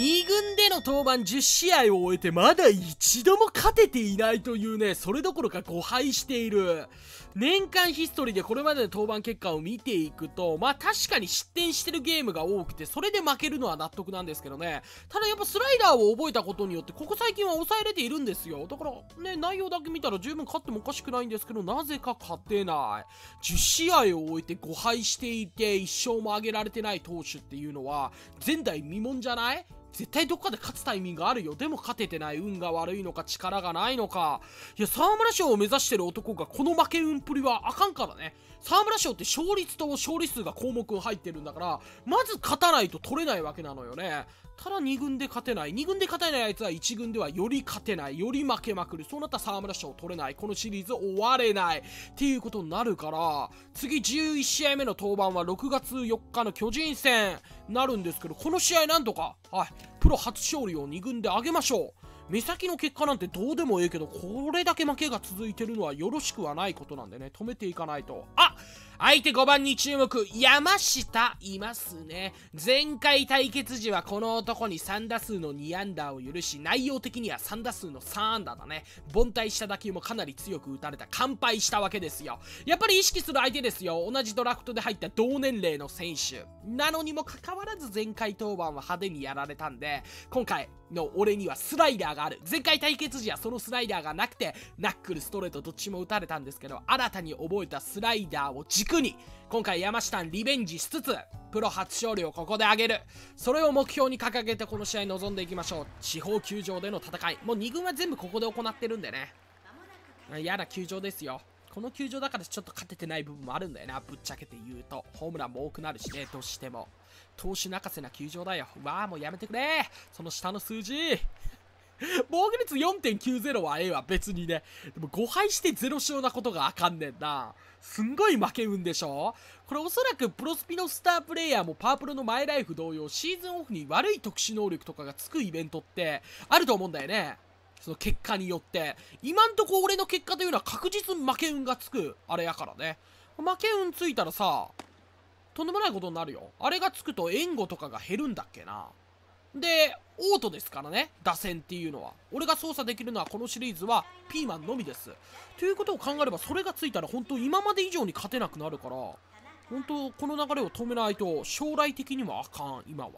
2軍での登板10試合を終えてまだ一度も勝てていないというね、それどころか5敗している。年間ヒストリーでこれまでの登板結果を見ていくと、まあ確かに失点してるゲームが多くて、それで負けるのは納得なんですけどね。ただやっぱスライダーを覚えたことによって、ここ最近は抑えれているんですよ。だからね、内容だけ見たら十分勝ってもおかしくないんですけど、なぜか勝てない。10試合を終えて5敗していて、1勝も上げられてない投手っていうのは、前代未聞じゃない絶対どっかで勝つタイミングあるよ。でも勝ててない。運が悪いのか、力がないのか。いや、沢村賞を目指してる男がこの負け運っぷりはあかんからね。沢村賞って勝率と勝利数が項目入ってるんだから、まず勝たないと取れないわけなのよね。ただ2軍で勝てない。2軍で勝てないあいつは1軍ではより勝てない。より負けまくる。そうなったら沢村賞取れない。このシリーズ終われない。っていうことになるから、次11試合目の登板は6月4日の巨人戦なるんですけど、この試合なんとか、はい、プロ初勝利を2軍で上げましょう。目先の結果なんてどうでもええけど、これだけ負けが続いてるのはよろしくはないことなんでね、止めていかないと。あ相手5番に注目、山下いますね。前回対決時はこの男に3打数の2アンダーを許し、内容的には3打数の3アンダーだね。凡退した打球もかなり強く打たれた、完敗したわけですよ。やっぱり意識する相手ですよ。同じドラフトで入った同年齢の選手。なのにもかかわらず前回登板は派手にやられたんで、今回の俺にはスライダーがある前回対決時はそのスライダーがなくてナックルストレートどっちも打たれたんですけど新たに覚えたスライダーを軸に今回山下リベンジしつつプロ初勝利をここで挙げるそれを目標に掲げてこの試合臨んでいきましょう地方球場での戦いもう2軍は全部ここで行ってるんでね嫌な球場ですよこの球場だからちょっと勝ててない部分もあるんだよなぶっちゃけて言うとホームランも多くなるしねどうしても投手泣かせな球場だよ。わあ、もうやめてくれその下の数字 防御率4.90はええわ、別にね。でも5敗して0勝なことがあかんねんな。すんごい負け運でしょこれおそらくプロスピのスタープレイヤーもパープルのマイライフ同様、シーズンオフに悪い特殊能力とかがつくイベントってあると思うんだよね。その結果によって。今んとこ俺の結果というのは確実に負け運がつく、あれやからね。負け運ついたらさ、とんでもないことになるよ。あれがつくと援護とかが減るんだっけな。で、オートですからね、打線っていうのは。俺が操作できるのはこのシリーズはピーマンのみです。ということを考えれば、それがついたら本当今まで以上に勝てなくなるから、本当この流れを止めないと将来的にはあかん、今は。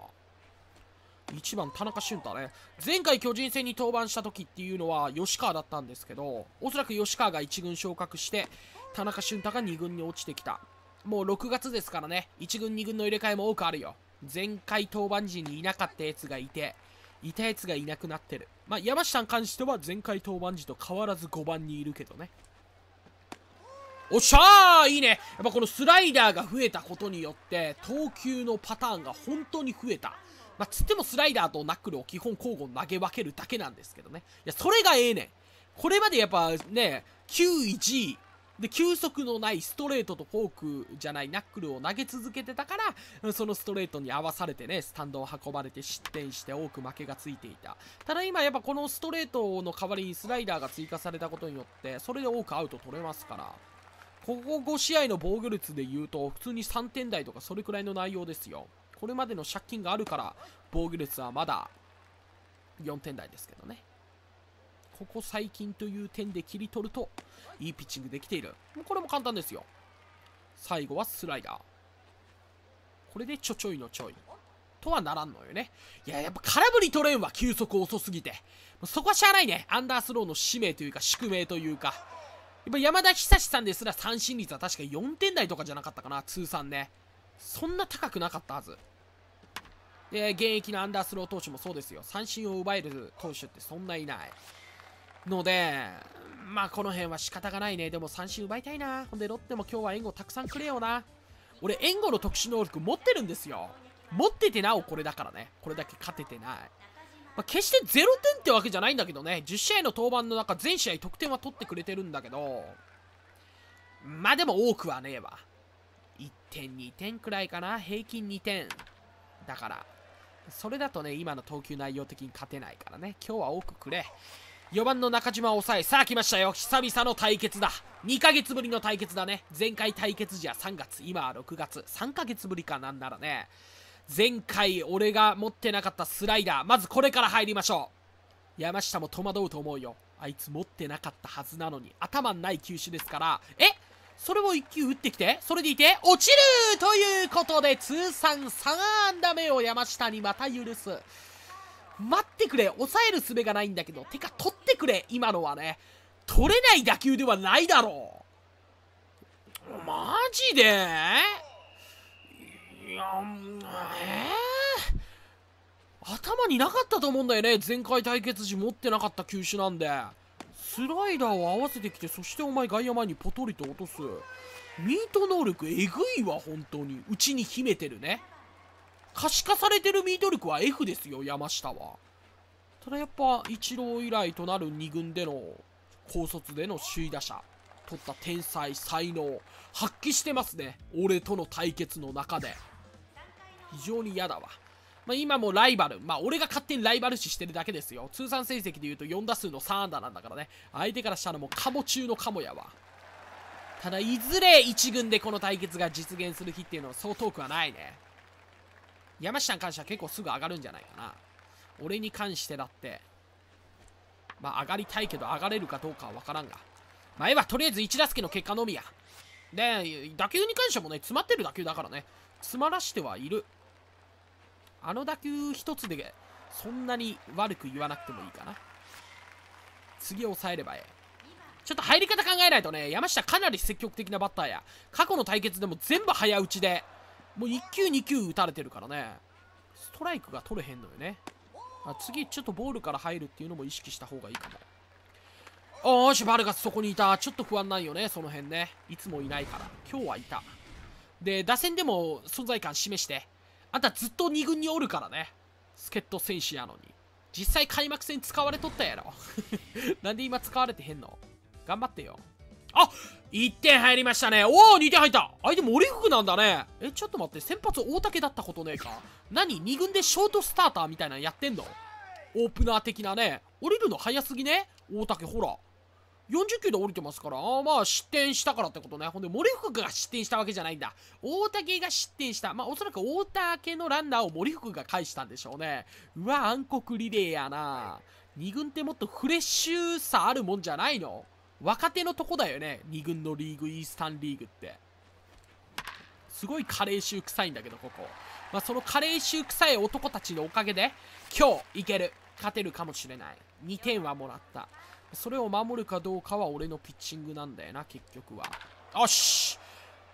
1番田中俊太ね前回巨人戦に登板した時っていうのは吉川だったんですけどおそらく吉川が1軍昇格して田中俊太が2軍に落ちてきたもう6月ですからね、1軍2軍の入れ替えも多くあるよ。前回登板時にいなかったやつがいて、いたやつがいなくなってる。まあ、山下に関しては前回登板時と変わらず5番にいるけどね。おっしゃーいいねやっぱこのスライダーが増えたことによって投球のパターンが本当に増えた。まあ、つってもスライダーとナックルを基本交互に投げ分けるだけなんですけどね。いや、それがええねん。これまでやっぱね、9、1、で、球速のないストレートとフォークじゃないナックルを投げ続けてたから、そのストレートに合わされてね、スタンドを運ばれて失点して多く負けがついていた。ただ今やっぱこのストレートの代わりにスライダーが追加されたことによって、それで多くアウト取れますから、ここ5試合の防御率で言うと、普通に3点台とかそれくらいの内容ですよ。これまでの借金があるから、防御率はまだ4点台ですけどね。ここ最近という点で切り取ると、いいピッチングできている。もうこれも簡単ですよ。最後はスライダー。これでちょちょいのちょい。とはならんのよね。いや、やっぱ空振り取れんわ、球速遅すぎて。そこはしゃあないね。アンダースローの使命というか、宿命というか。やっぱ山田久志さんですら三振率は確か4点台とかじゃなかったかな、通算ね。そんな高くなかったはず。で、現役のアンダースロー投手もそうですよ。三振を奪える投手ってそんないない。ので、まあこの辺は仕方がないね。でも三振奪いたいな。ほんでロッテも今日は援護たくさんくれよな。俺援護の特殊能力持ってるんですよ。持っててなおこれだからね。これだけ勝ててない。まあ、決して0点ってわけじゃないんだけどね。10試合の登板の中全試合得点は取ってくれてるんだけど、まあでも多くはねえわ。1点、2点くらいかな。平均2点。だから、それだとね、今の投球内容的に勝てないからね。今日は多くくれ。4番の中島を抑えさあ来ましたよ久々の対決だ2ヶ月ぶりの対決だね前回対決時は3月今は6月3ヶ月ぶりかなんならね前回俺が持ってなかったスライダーまずこれから入りましょう山下も戸惑うと思うよあいつ持ってなかったはずなのに頭ない球種ですからえそれを1球打ってきてそれでいて落ちるということで通算3安打目を山下にまた許す待ってくれ抑える術がないんだけどてか取ってくれ今のはね取れない打球ではないだろうマジでいやえー、頭になかったと思うんだよね前回対決時持ってなかった球種なんでスライダーを合わせてきてそしてお前外野前にポトリと落とすミート能力えぐいわ本当にうちに秘めてるね可視化されてるミート力は F ですよ、山下は。ただやっぱ、イチロー以来となる2軍での、高卒での首位打者。取った天才、才能。発揮してますね。俺との対決の中で。非常に嫌だわ。まあ、今もライバル。まあ、俺が勝手にライバル視してるだけですよ。通算成績で言うと4打数の3安打なんだからね。相手からしたらもうカモ中のカモやわ。ただ、いずれ1軍でこの対決が実現する日っていうのはそう遠くはないね。山下に関しては結構すぐ上がるんじゃないかな。俺に関してだって、まあ上がりたいけど上がれるかどうかは分からんが。まあ、とりあえず1打席の結果のみや。で、打球に関してもね、詰まってる打球だからね、詰まらしてはいる。あの打球一つで、そんなに悪く言わなくてもいいかな。次抑えればええ。ちょっと入り方考えないとね、山下かなり積極的なバッターや。過去の対決でも全部早打ちで、もう1球2球打たれてるからねストライクが取れへんのよね次ちょっとボールから入るっていうのも意識した方がいいかもおーしバルガスそこにいたちょっと不安ないよねその辺ねいつもいないから今日はいたで打線でも存在感示してあんたずっと2軍におるからね助っ人選手やのに実際開幕戦使われとったやろ なんで今使われてへんの頑張ってよあ1点入りましたね。おお !2 点入った相手も福なんだね。え、ちょっと待って、先発大竹だったことねえか。何 ?2 軍でショートスターターみたいなのやってんのオープナー的なね。降りるの早すぎね大竹、ほら。40球で降りてますから、あまあ失点したからってことね。ほんで、森福が失点したわけじゃないんだ。大竹が失点した。まあおそらく大竹のランナーを森福が返したんでしょうね。うわ、暗黒リレーやな。2軍ってもっとフレッシュさあるもんじゃないの若手のとこだよね。2軍のリーグ、イースタンリーグって。すごい加齢臭臭いんだけど、ここ。まあ、その加齢臭臭い男たちのおかげで、今日、いける。勝てるかもしれない。2点はもらった。それを守るかどうかは俺のピッチングなんだよな、結局は。よし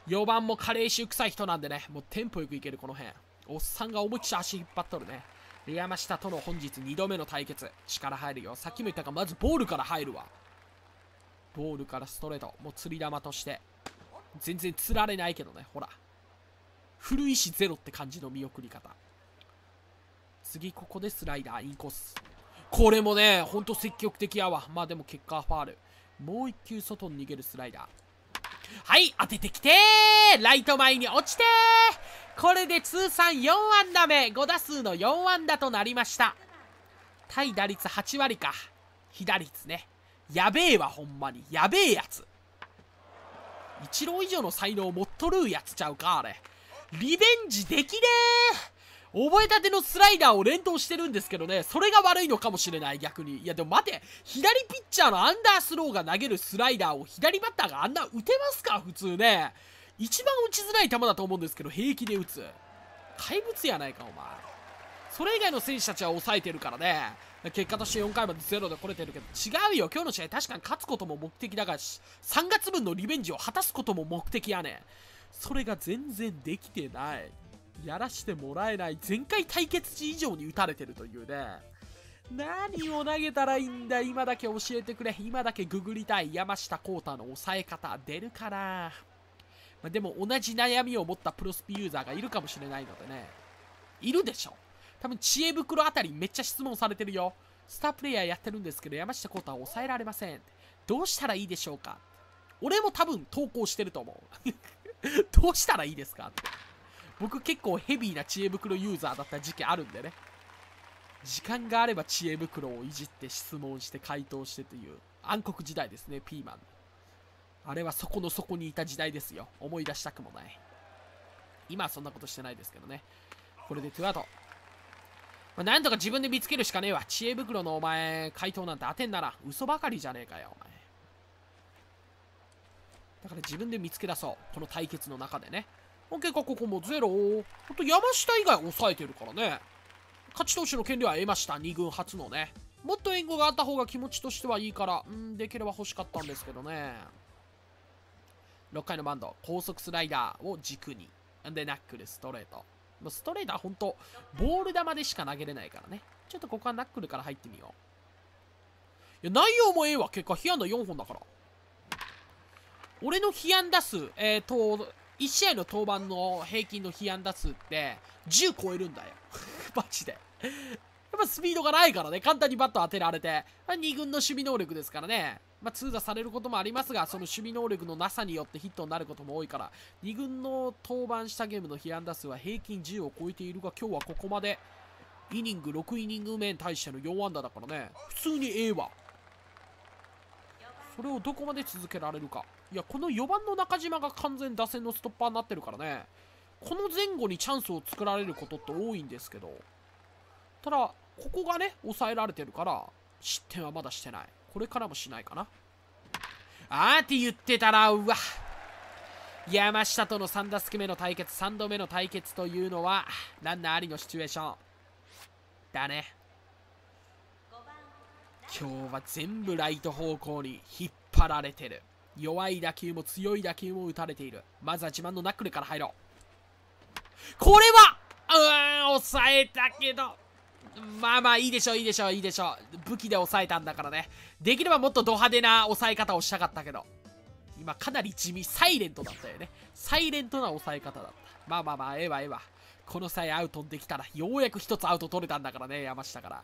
!4 番も加齢臭臭い人なんでね、もうテンポよくいける、この辺。おっさんが思いっきり足引っ張っとるね。山下との本日2度目の対決。力入るよ。さっきも言ったが、まずボールから入るわ。ボールからストレート。もう釣り玉として。全然釣られないけどね、ほら。古いしゼロって感じの見送り方。次、ここでスライダー、インコース。これもね、ほんと積極的やわ。まあでも結果はファール。もう一球外に逃げるスライダー。はい、当ててきてライト前に落ちてこれで通算4安打目、5打数の4安打となりました。対打率8割か。被打率ね。やべえわ、ほんまに。やべえやつ。一郎以上の才能を持っとるやつちゃうか、あれ。リベンジできねえ覚えたてのスライダーを連投してるんですけどね、それが悪いのかもしれない、逆に。いや、でも待て、左ピッチャーのアンダースローが投げるスライダーを左バッターがあんな打てますか、普通ね。一番打ちづらい球だと思うんですけど、平気で打つ。怪物やないか、お前。それ以外の選手たちは抑えてるからね。結果として4回まで0で来れてるけど、違うよ。今日の試合確かに勝つことも目的だがし、3月分のリベンジを果たすことも目的やね。それが全然できてない。やらしてもらえない。前回対決時以上に打たれてるというね。何を投げたらいいんだ今だけ教えてくれ。今だけググりたい。山下幸太の抑え方。出るかな、まあ、でも同じ悩みを持ったプロスピユーザーがいるかもしれないのでね。いるでしょ多分知恵袋あたりめっちゃ質問されてるよ。スタープレイヤーやってるんですけど、山下幸太は抑えられません。どうしたらいいでしょうか俺も多分投稿してると思う。どうしたらいいですかって僕結構ヘビーな知恵袋ユーザーだった時期あるんでね。時間があれば知恵袋をいじって質問して回答してという暗黒時代ですね、ピーマン。あれはそこの底にいた時代ですよ。思い出したくもない。今はそんなことしてないですけどね。これでトゥアート。まあ、なんとか自分で見つけるしかねえわ。知恵袋のお前、回答なんて当てんなら嘘ばかりじゃねえかよ、お前。だから自分で見つけ出そう。この対決の中でね。結果ここもゼロ。ほんと山下以外抑えてるからね。勝ち投手の権利は得ました。2軍初のね。もっと援護があった方が気持ちとしてはいいから、うん、できれば欲しかったんですけどね。6回のバンド、高速スライダーを軸に。で、ナックル、ストレート。ストレートは本当ボール球でしか投げれないからね。ちょっとここはナックルから入ってみよう。いや、内容もええわ。結果、被安打4本だから。俺の被安打数、えーと、1試合の登板の平均の被安打数って、10超えるんだよ。マジで。やっぱスピードがないからね、簡単にバット当てられて、2軍の守備能力ですからね。まあ、通打されることもありますが、その守備能力のなさによってヒットになることも多いから、2軍の登板したゲームの被安打数は平均10を超えているが、今日はここまで、イニング6イニング目に対しての4安打だからね、普通にええわ。それをどこまで続けられるか。いや、この4番の中島が完全打線のストッパーになってるからね、この前後にチャンスを作られることって多いんですけど、ただ、ここがね、抑えられてるから、失点はまだしてない。これからもしないかなあーって言ってたらうわ山下との3打席目の対決3度目の対決というのはランナーありのシチュエーションだね今日は全部ライト方向に引っ張られてる弱い打球も強い打球も打たれているまずは自慢のナックルから入ろうこれはうーん抑えたけどまあまあいいでしょいいでしょいいでしょ武器で抑えたんだからねできればもっとド派手な抑え方をしたかったけど今かなり地味サイレントだったよねサイレントな抑え方だったまあまあまあええわええわこの際アウトできたらようやく1つアウト取れたんだからね山下から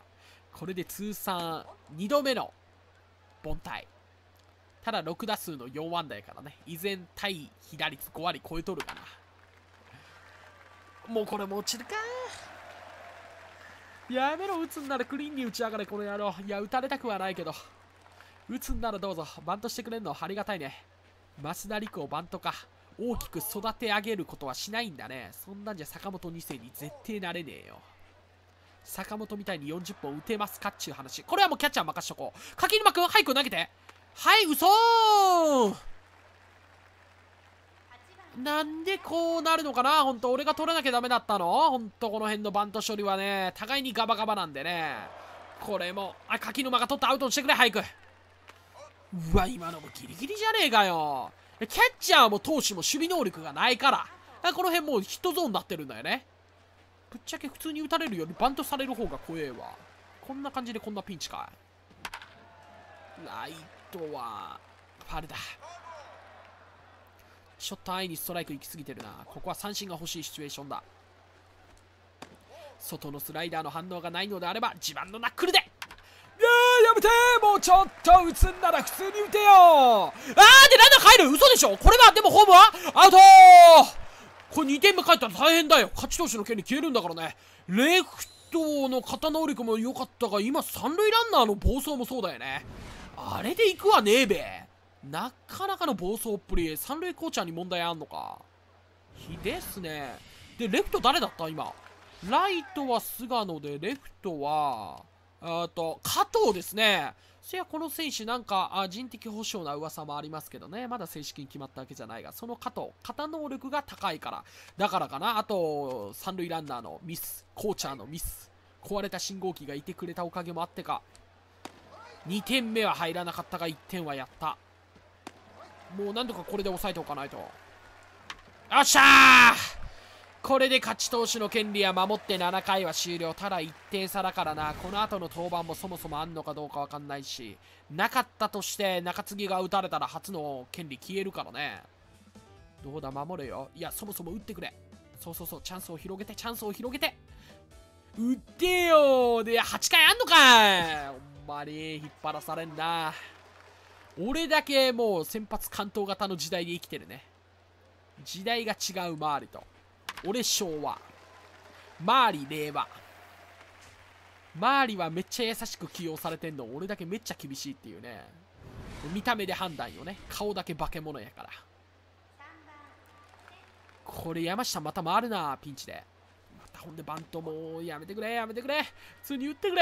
これで通算2度目の凡退ただ6打数の4安打やからね依然対左率5割超えとるかなもうこれも落ちるかやめろ、打つんならクリーンに打ち上がれ、この野郎。いや、打たれたくはないけど。打つんならどうぞ、バントしてくれんの、ありがたいね。増田陸をバントか。大きく育て上げることはしないんだね。そんなんじゃ坂本2世に絶対なれねえよ。坂本みたいに40本打てますかっちゅう話。これはもうキャッチャー任しとこう。柿沼くん、早く投げて。はい、嘘ーなんでこうなるのかなほんと、俺が取らなきゃダメだったのほんと、この辺のバント処理はね、互いにガバガバなんでね。これも、あ、柿沼が取ったアウトにしてくれ、早く。うわ、今のもギリギリじゃねえかよ。キャッチャーも投手も守備能力がないから、この辺もうヒットゾーンになってるんだよね。ぶっちゃけ普通に打たれるよりバントされる方が怖えわ。こんな感じでこんなピンチかライトは、ファルだ。ショットアイにストライク行き過ぎてるな。ここは三振が欲しいシチュエーションだ。外のスライダーの反応がないのであれば、自慢のナックルでやめてもうちょっと打つんなら普通に打てよあーでランナー帰る嘘でしょこれはでもホームはアウトこれ2点目帰ったら大変だよ勝ち投手の権利消えるんだからねレフトの肩能力も良かったが今三塁ランナーの暴走もそうだよねあれで行くわねえべなかなかの暴走っぷり。三塁コーチャーに問題あんのか。ひですね。で、レフト誰だった今。ライトは菅野で、レフトは、えっと、加藤ですね。そりゃこの選手なんか、あ人的保障な噂もありますけどね。まだ正式に決まったわけじゃないが、その加藤、型能力が高いから。だからかな。あと、三塁ランナーのミス、コーチャーのミス。壊れた信号機がいてくれたおかげもあってか。2点目は入らなかったが、1点はやった。もう何とかこれで押さえておかないとよっしゃーこれで勝ち投手の権利は守って7回は終了ただ1点差だからなこの後の登板もそもそもあんのかどうか分かんないしなかったとして中継ぎが打たれたら初の権利消えるからねどうだ守れよいやそもそも打ってくれそうそうそうチャンスを広げてチャンスを広げて打ってよで8回あんのかいほんまに引っ張らされんな俺だけもう先発関東型の時代で生きてるね。時代が違う周りと。俺昭和。周り令和。周りはめっちゃ優しく起用されてんの。俺だけめっちゃ厳しいっていうね。見た目で判断よね。顔だけ化け物やから。これ山下また回るな、ピンチで。またほんでバントもやめてくれ、やめてくれ。普通に打ってくれ。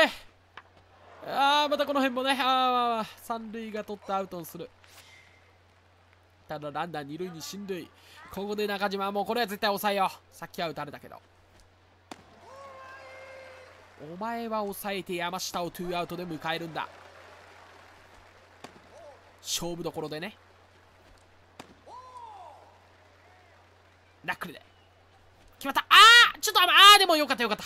あー、またこの辺もね、あー、三塁が取ったアウトをする。ただ、ランナー二塁に進塁。ここで中島、もうこれは絶対抑えよう。さっきは打たれたけど。お前は抑えて山下をツーアウトで迎えるんだ。勝負どころでね。ナックルで。決まったあーちょっとああでもよかったよかった。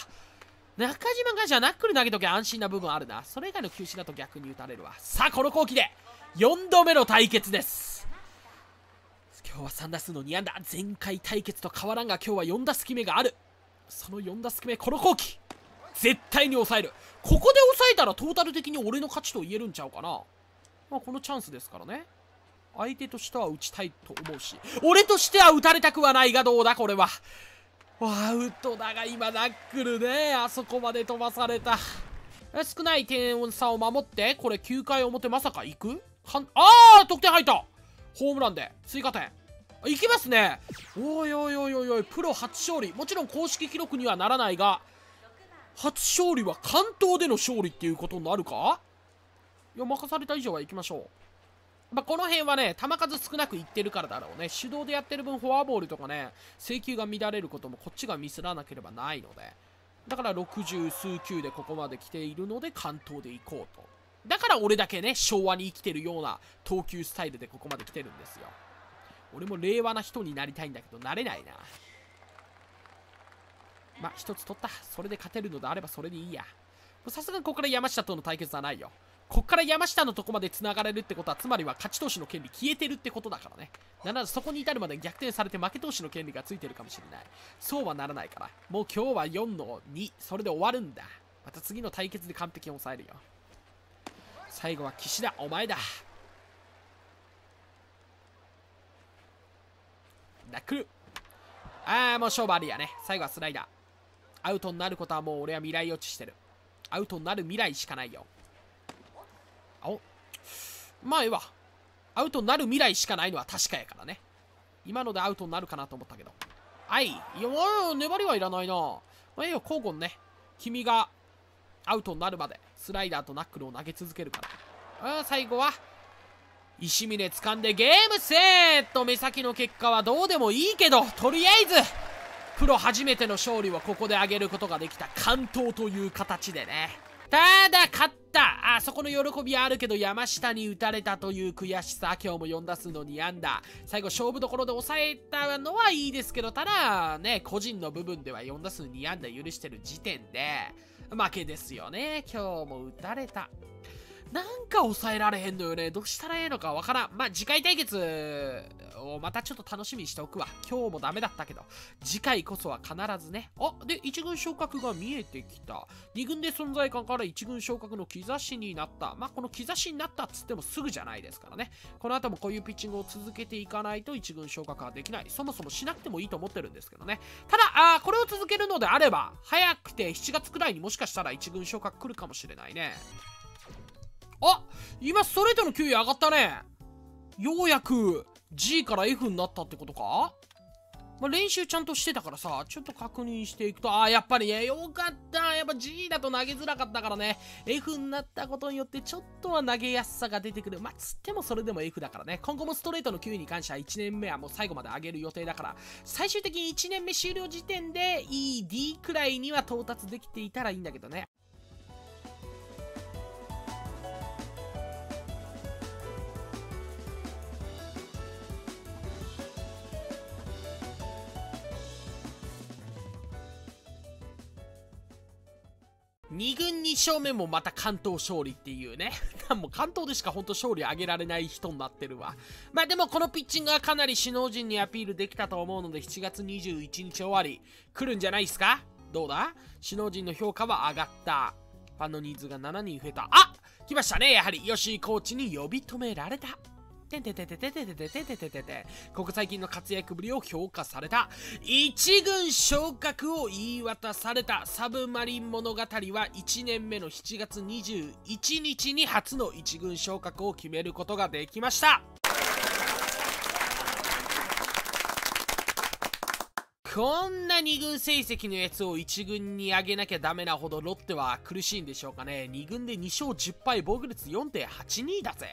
中島がじゃナックル投げとき安心な部分あるな。それ以外の球種だと逆に打たれるわ。さあ、この後期で4度目の対決です。今日は3打数の2安打。前回対決と変わらんが今日は4打隙目がある。その4打隙目、この後期。絶対に抑える。ここで抑えたらトータル的に俺の勝ちと言えるんちゃうかな。まあ、このチャンスですからね。相手としては打ちたいと思うし、俺としては打たれたくはないがどうだ、これは。アウトだが今ナックルねあそこまで飛ばされた少ない点差を守ってこれ9回表まさか行くかんあー得点入ったホームランで追加点いきますねおいおいおいおいおいプロ初勝利もちろん公式記録にはならないが初勝利は関東での勝利っていうことになるかいや任された以上は行きましょうまあ、この辺はね、球数少なくいってるからだろうね。手動でやってる分、フォアボールとかね、制球が乱れることもこっちがミスらなければないので。だから60数球でここまで来ているので、関東で行こうと。だから俺だけね、昭和に生きてるような投球スタイルでここまで来てるんですよ。俺も令和な人になりたいんだけど、なれないな。まあ、一つ取った。それで勝てるのであればそれでいいや。さすがにここから山下との対決はないよ。こっから山下のとこまで繋がれるってことは、つまりは勝ち投手の権利消えてるってことだからね。ならずそこに至るまで逆転されて負け投手の権利がついてるかもしれない。そうはならないから。もう今日は4の2。それで終わるんだ。また次の対決で完璧に抑えるよ。最後は岸田、お前だ。ナックル。ああ、もう勝負ありやね。最後はスライダー。アウトになることはもう俺は未来予知してる。アウトになる未来しかないよ。おまあええわ。アウトになる未来しかないのは確かやからね。今のでアウトになるかなと思ったけど。はい。いや、粘りはいらないな。まあ、ええよ、交互にね。君がアウトになるまで、スライダーとナックルを投げ続けるから。うん、最後は、石峰掴んでゲームセット目先の結果はどうでもいいけど、とりあえず、プロ初めての勝利をここで挙げることができた関東という形でね。ただ、勝ったあそこの喜びはあるけど、山下に打たれたという悔しさ。今日も4打数の2安打。最後、勝負どころで抑えたのはいいですけど、ただ、ね、個人の部分では4打数2安打許してる時点で、負けですよね。今日も打たれた。なんか抑えられへんのよね。どうしたらええのかわからん。まあ、次回対決をまたちょっと楽しみにしておくわ。今日もダメだったけど、次回こそは必ずね。あ、で、1軍昇格が見えてきた。2軍で存在感から1軍昇格の兆しになった。まあ、この兆しになったっつってもすぐじゃないですからね。この後もこういうピッチングを続けていかないと1軍昇格はできない。そもそもしなくてもいいと思ってるんですけどね。ただ、あこれを続けるのであれば、早くて7月くらいにもしかしたら1軍昇格来るかもしれないね。あ今ストレートの給与上がったね。ようやく G から F になったってことかまあ、練習ちゃんとしてたからさ、ちょっと確認していくと、ああ、やっぱりね、よかった。やっぱ G だと投げづらかったからね、F になったことによってちょっとは投げやすさが出てくる。まあ、つってもそれでも F だからね、今後もストレートの9位に関しては1年目はもう最後まで上げる予定だから、最終的に1年目終了時点で ED くらいには到達できていたらいいんだけどね。2軍2勝目もまた関東勝利っていうね。もう関東でしか本当勝利上げられない人になってるわ。まあでもこのピッチングはかなり首脳陣にアピールできたと思うので7月21日終わり来るんじゃないですかどうだ首脳陣の評価は上がった。ファンの人数が7人増えた。あ来ましたねやはり吉井コーチに呼び止められた。てんてんててててててててんてんてここ最近の活躍ぶりを評価された一軍昇格を言い渡されたサブマリン物語は1年目の7月21日に初の一軍昇格を決めることができましたこんな2軍成績のやつを1軍に上げなきゃダメなほどロッテは苦しいんでしょうかね。2軍で2勝10敗、防御率4.82だぜ。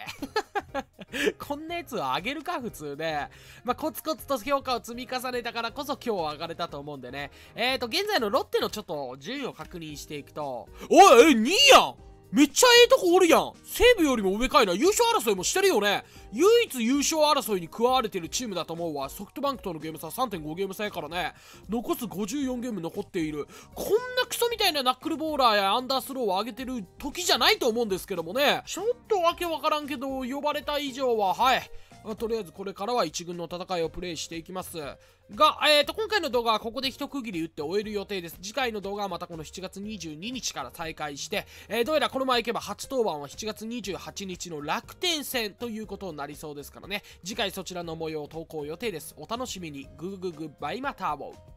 こんなやつをあげるか、普通ね。まあ、コツコツと評価を積み重ねたからこそ今日は上がれたと思うんでね。えーと、現在のロッテのちょっと順位を確認していくと、おい、え、2位やんめっちゃええとこおるやん西武よりも上かいな優勝争いもしてるよね唯一優勝争いに加われてるチームだと思うわソフトバンクとのゲーム差3.5ゲーム差やからね残す54ゲーム残っているこんなクソみたいなナックルボーラーやアンダースローを上げてる時じゃないと思うんですけどもねちょっとわけわからんけど呼ばれた以上ははいまあ、とりあえずこれからは1軍の戦いをプレイしていきますが、えーと、今回の動画はここで一区切り打って終える予定です次回の動画はまたこの7月22日から再開して、えー、どうやらこのままいけば初登板は7月28日の楽天戦ということになりそうですからね次回そちらの模様を投稿予定ですお楽しみにグググッバイまたーボう